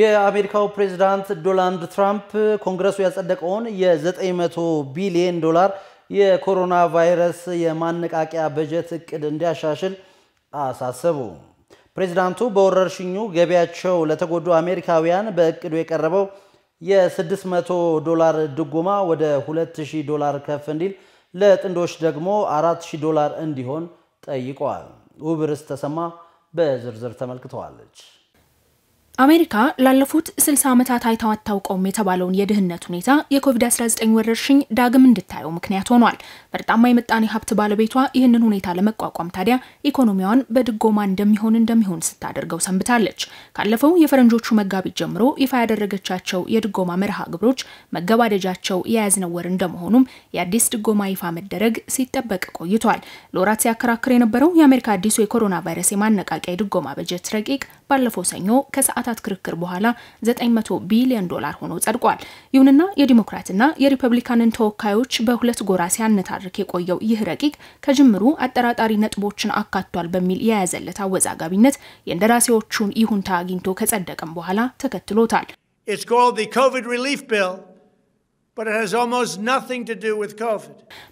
የአሜሪካው ፕሬዚዳንት ዶናልድ ትራምፕ ኮንግረሱ ያጸደቀውን የ900 ቢሊዮን ዶላር የኮሮና ቫይረስ የማነቃቂያ በጀት እቅድ እንዲያሻሽል አሳሰቡ። ፕሬዚዳንቱ በወረርሽኙ ገቢያቸው ለተጎዱ አሜሪካውያን በእቅዱ የቀረበው የ600 ዶላር ድጎማ ወደ 2000 ዶላር ከፍ እንዲል፣ ለጥንዶች ደግሞ 4000 ዶላር እንዲሆን ጠይቀዋል። ውብርስ ተሰማ በዝርዝር ተመልክተዋለች። አሜሪካ ላለፉት 60 ዓመታት አይታው አታውቀውም የተባለውን የድህነት ሁኔታ የኮቪድ-19 ወረርሽኝ ዳግም እንድታየው ምክንያት ሆኗል። በርጣማ የምጣኔ ሀብት ባለቤቷ ይህንን ሁኔታ ለመቋቋም ታዲያ ኢኮኖሚዋን በድጎማ እንደሚሆን እንደሚሆን ስታደርገው ሰንብታለች። ካለፈው የፈረንጆቹ መጋቢት ጀምሮ ይፋ ያደረገቻቸው የድጎማ መርሃ ግብሮች መገባደጃቸው የያዝነው ወር እንደመሆኑም የአዲስ ድጎማ ይፋ መደረግ ሲጠበቅ ቆይቷል። ለወራት ሲያከራክር የነበረው የአሜሪካ አዲሱ የኮሮና ቫይረስ የማነቃቂያ የድጎማ በጀት ረቂቅ ባለፈው ሰኞ ከሰዓት ከሰዓታት ክርክር በኋላ 900 ቢሊዮን ዶላር ሆኖ ጸድቋል። ይሁንና የዲሞክራትና የሪፐብሊካንን ተወካዮች በሁለት ጎራ ሲያነታርክ የቆየው ይህ ረቂቅ ከጅምሩ አጠራጣሪ ነጥቦችን አካቷል በሚል የያዘለት አወዛጋቢነት የእንደራሴዎቹን ይሁንታ አግኝቶ ከጸደቀም በኋላ ተከትሎታል። It's called the COVID relief bill.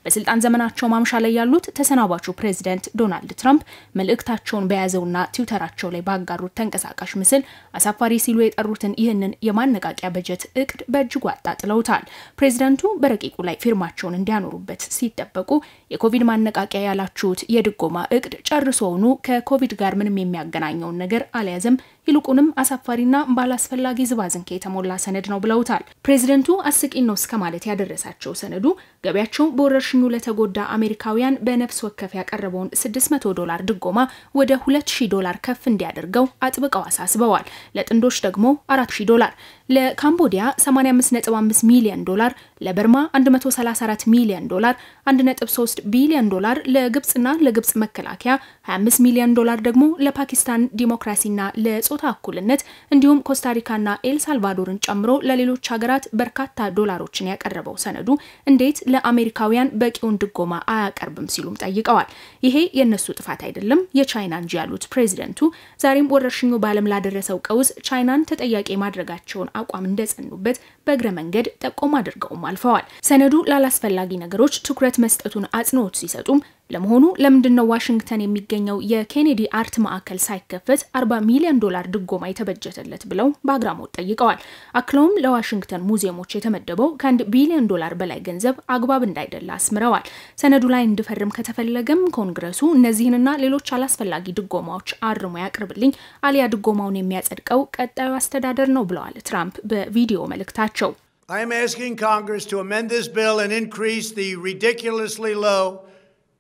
በስልጣን ዘመናቸው ማምሻ ላይ ያሉት ተሰናባቹ ፕሬዚደንት ዶናልድ ትራምፕ መልእክታቸውን በያዘውና ትዊተራቸው ላይ ባጋሩት ተንቀሳቃሽ ምስል አሳፋሪ ሲሉ የጠሩትን ይህንን የማነቃቂያ በጀት እቅድ በእጅጉ አጣጥለውታል። ፕሬዚደንቱ በረቂቁ ላይ ፊርማቸውን እንዲያኖሩበት ሲጠበቁ የኮቪድ ማነቃቂያ ያላችሁት የድጎማ እቅድ ጨርሶውኑ ከኮቪድ ጋር ምንም የሚያገናኘውን ነገር አልያዘም ይልቁንም አሳፋሪና ባላስፈላጊ ዝባዝንኬ የተሞላ ሰነድ ነው ብለውታል። ፕሬዚደንቱ አስቂኝ ነው እስከ ማለት ያደረሳቸው ሰነዱ ገቢያቸው በወረርሽኙ ለተጎዳ አሜሪካውያን በነፍስ ወከፍ ያቀረበውን 600 ዶላር ድጎማ ወደ 2000 ዶላር ከፍ እንዲያደርገው አጥብቀው አሳስበዋል። ለጥንዶች ደግሞ 4000 ዶላር፣ ለካምቦዲያ 85.5 ሚሊዮን ዶላር ለበርማ 134 ሚሊዮን ዶላር፣ 1.3 ቢሊዮን ዶላር ለግብፅና ለግብፅ መከላከያ፣ 25 ሚሊዮን ዶላር ደግሞ ለፓኪስታን ዲሞክራሲና ለጾታ እኩልነት እንዲሁም ኮስታሪካና ኤልሳልቫዶርን ጨምሮ ለሌሎች ሀገራት በርካታ ዶላሮችን ያቀረበው ሰነዱ እንዴት ለአሜሪካውያን በቂውን ድጎማ አያቀርብም ሲሉም ጠይቀዋል። ይሄ የእነሱ ጥፋት አይደለም የቻይና እንጂ ያሉት ፕሬዚደንቱ ዛሬም ወረርሽኙ በዓለም ላደረሰው ቀውስ ቻይናን ተጠያቂ ማድረጋቸውን አቋም እንደጸኑበት በእግረ መንገድ ጠቆም አድርገውማል። አልፈዋል። ሰነዱ ላላስፈላጊ ነገሮች ትኩረት መስጠቱን አጽንኦት ሲሰጡም ለመሆኑ ለምንድን ነው ዋሽንግተን የሚገኘው የኬኔዲ አርት ማዕከል ሳይከፈት 40 ሚሊዮን ዶላር ድጎማ የተበጀተለት ብለው በአግራሞት ጠይቀዋል። አክለውም ለዋሽንግተን ሙዚየሞች የተመደበው ከአንድ ቢሊዮን ዶላር በላይ ገንዘብ አግባብ እንዳይደለ አስምረዋል። ሰነዱ ላይ እንድፈርም ከተፈለገም ኮንግረሱ እነዚህንና ሌሎች አላስፈላጊ ድጎማዎች አርሞ ያቅርብልኝ፣ አሊያ ድጎማውን የሚያጸድቀው ቀጣዩ አስተዳደር ነው ብለዋል ትራምፕ በቪዲዮ መልእክታቸው። I am asking Congress to amend this bill and increase the ridiculously low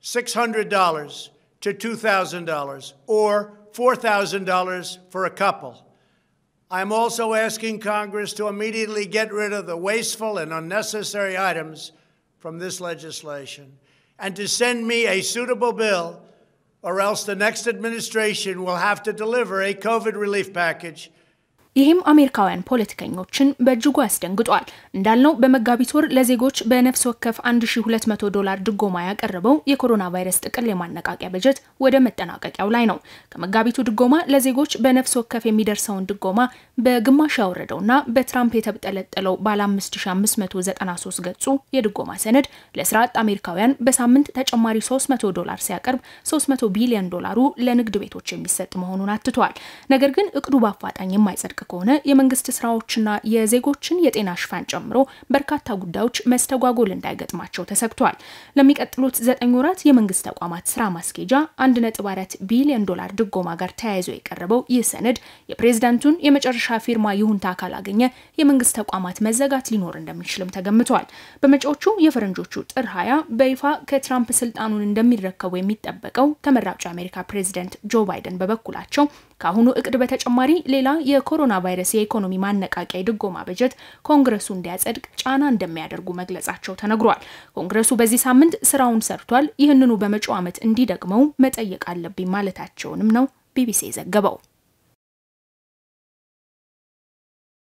$600 to $2,000 or $4,000 for a couple. I'm also asking Congress to immediately get rid of the wasteful and unnecessary items from this legislation and to send me a suitable bill or else the next administration will have to deliver a COVID relief package ይህም አሜሪካውያን ፖለቲከኞችን በእጅጉ ያስደንግጧል። እንዳልነው በመጋቢት ወር ለዜጎች በነፍስ ወከፍ 1200 ዶላር ድጎማ ያቀረበው የኮሮና ቫይረስ ጥቅል የማነቃቂያ በጀት ወደ መጠናቀቂያው ላይ ነው። ከመጋቢቱ ድጎማ ለዜጎች በነፍስ ወከፍ የሚደርሰውን ድጎማ በግማሽ ያወረደውና በትራምፕ የተጠለጠለው ባለ 5593 ገጹ የድጎማ ሰነድ ለስራ አጥ አሜሪካውያን በሳምንት ተጨማሪ 300 ዶላር ሲያቀርብ 300 ቢሊዮን ዶላሩ ለንግድ ቤቶች የሚሰጥ መሆኑን አትቷል። ነገር ግን እቅዱ በአፋጣኝ የማይጸድቅ ከሆነ የመንግስት ስራዎችና የዜጎችን የጤና ሽፋን ጨምሮ በርካታ ጉዳዮች መስተጓጎል እንዳይገጥማቸው ተሰግቷል። ለሚቀጥሉት ዘጠኝ ወራት የመንግስት ተቋማት ስራ ማስኬጃ 1.4 ቢሊዮን ዶላር ድጎማ ጋር ተያይዞ የቀረበው ይህ ሰነድ የፕሬዝዳንቱን የመጨረሻ ፊርማ ይሁንታ ካላገኘ የመንግስት ተቋማት መዘጋት ሊኖር እንደሚችልም ተገምቷል። በመጪዎቹ የፈረንጆቹ ጥር ሀያ በይፋ ከትራምፕ ስልጣኑን እንደሚረከቡ የሚጠበቀው ተመራጩ የአሜሪካ ፕሬዝደንት ጆ ባይደን በበኩላቸው ከአሁኑ እቅድ በተጨማሪ ሌላ የኮሮና ቫይረስ የኢኮኖሚ ማነቃቂያ የድጎማ በጀት ኮንግረሱ እንዲያጸድቅ ጫና እንደሚያደርጉ መግለጻቸው ተነግሯል። ኮንግረሱ በዚህ ሳምንት ስራውን ሰርቷል፣ ይህንኑ በመጪው ዓመት እንዲደግመው መጠየቅ አለብኝ ማለታቸውንም ነው ቢቢሲ ዘገበው።